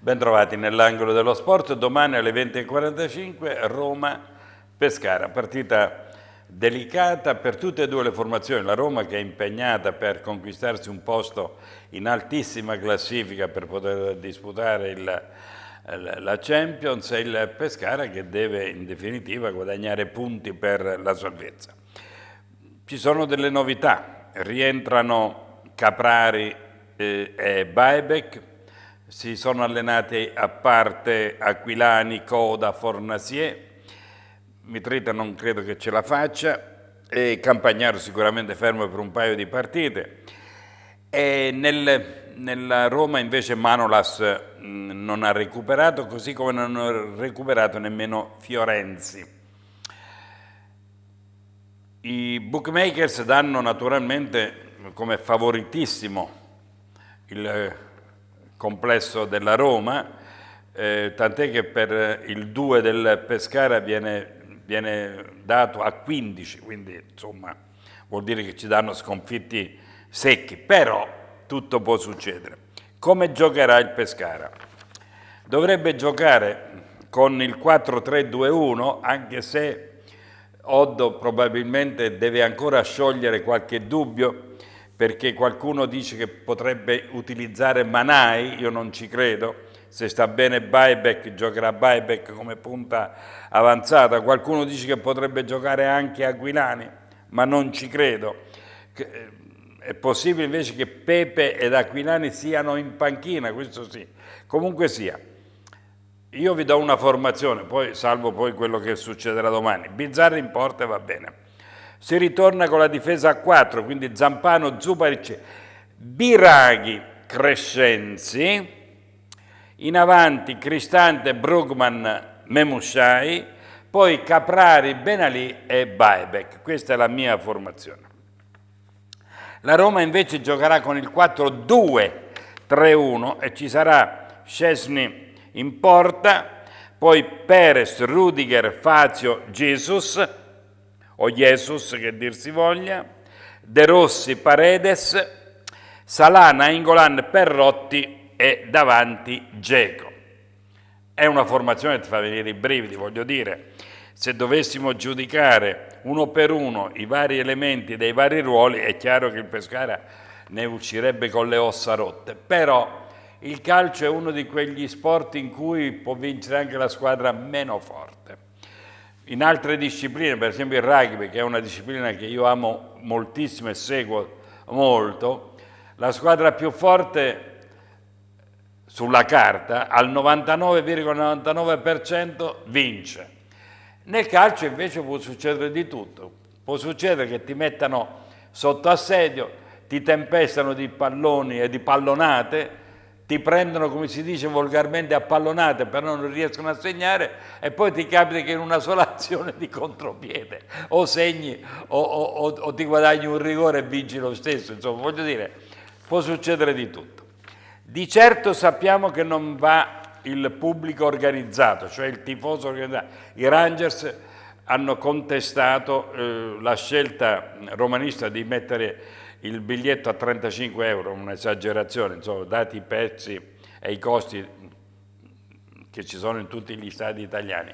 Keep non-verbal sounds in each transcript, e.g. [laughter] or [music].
Bentrovati nell'angolo dello sport, domani alle 20.45 Roma-Pescara, partita delicata per tutte e due le formazioni, la Roma che è impegnata per conquistarsi un posto in altissima classifica per poter disputare il la Champions e il Pescara che deve in definitiva guadagnare punti per la salvezza. Ci sono delle novità, rientrano Caprari eh, e Baebec, si sono allenati a parte Aquilani, Coda, Fornasier, Mitrita non credo che ce la faccia, e Campagnaro sicuramente fermo per un paio di partite. E nel nella Roma invece Manolas mm, non ha recuperato, così come non ha recuperato nemmeno Fiorenzi. I bookmakers danno naturalmente come favoritissimo il eh, complesso della Roma, eh, tant'è che per il 2 del Pescara viene, viene, dato a 15, quindi insomma vuol dire che ci danno sconfitti secchi, però tutto può succedere. Come giocherà il Pescara? Dovrebbe giocare con il 4-3-2-1, anche se Oddo probabilmente deve ancora sciogliere qualche dubbio, perché qualcuno dice che potrebbe utilizzare Manai, io non ci credo, se sta bene Buyback giocherà Buyback come punta avanzata, qualcuno dice che potrebbe giocare anche Aguilani, ma non ci credo. Eh, è possibile invece che Pepe ed Aquilani siano in panchina, questo sì. Comunque sia, io vi do una formazione, poi salvo poi quello che succederà domani. Bizzarri in porta va bene. Si ritorna con la difesa a 4, quindi Zampano, Zuparic, Biraghi, Crescenzi, in avanti Cristante, Brugman, Memushai, poi Caprari, Benali e Baebek. Questa è la mia formazione. La Roma invece giocherà con il 4-2-3-1 e ci sarà Scesni in porta, poi Perez, Rudiger, Fazio, Jesus o Jesus che dir si voglia, De Rossi, Paredes, Salana, Ingolan, Perrotti e davanti Geco. È una formazione che ti fa venire i brividi, voglio dire se dovessimo giudicare uno per uno i vari elementi dei vari ruoli, è chiaro che il Pescara ne uscirebbe con le ossa rotte. Però il calcio è uno di quegli sport in cui può vincere anche la squadra meno forte. In altre discipline, per esempio il rugby, che è una disciplina che io amo moltissimo e seguo molto, la squadra più forte sulla carta al 99,99% ,99 vince nel calcio invece può succedere di tutto, può succedere che ti mettano sotto assedio, ti tempestano di palloni e di pallonate, ti prendono, come si dice volgarmente, a pallonate però non riescono a segnare e poi ti capita che in una sola [laughs] azione di contropiede o segni o, o, o, o ti guadagni un rigore e vinci lo stesso, insomma voglio dire, può succedere di tutto. Di certo sappiamo che non va il pubblico organizzato, cioè il tifoso organizzato. I Rangers hanno contestato eh, la scelta romanista di mettere il biglietto a 35 euro, un'esagerazione, insomma, dati i pezzi e i costi che ci sono in tutti gli stadi italiani.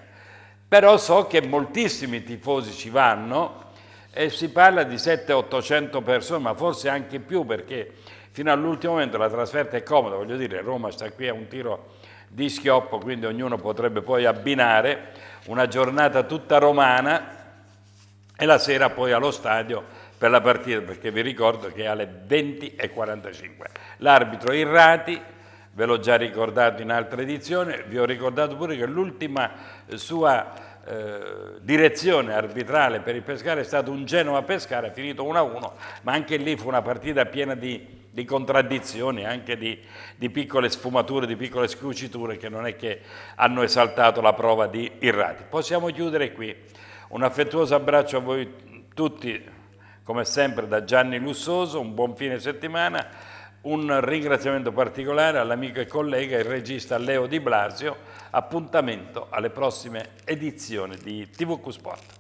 Però so che moltissimi tifosi ci vanno e si parla di 700-800 persone, ma forse anche più perché fino all'ultimo momento la trasferta è comoda, voglio dire, Roma sta qui a un tiro di schioppo, quindi ognuno potrebbe poi abbinare una giornata tutta romana e la sera poi allo stadio per la partita, perché vi ricordo che è alle 20.45. L'arbitro Irrati, ve l'ho già ricordato in altre edizioni, vi ho ricordato pure che l'ultima eh, sua eh, direzione arbitrale per il Pescara è stato un Genova-Pescara, finito 1-1, ma anche lì fu una partita piena di di contraddizioni, anche di, di, piccole sfumature, di piccole scuciture che non è che hanno esaltato la prova di Irrati. Possiamo chiudere qui. Un affettuoso abbraccio a voi tutti, come sempre da Gianni Lussoso, un buon fine settimana, un ringraziamento particolare all'amico e collega e regista Leo Di Blasio, appuntamento alle prossime edizioni di TVQ Sport.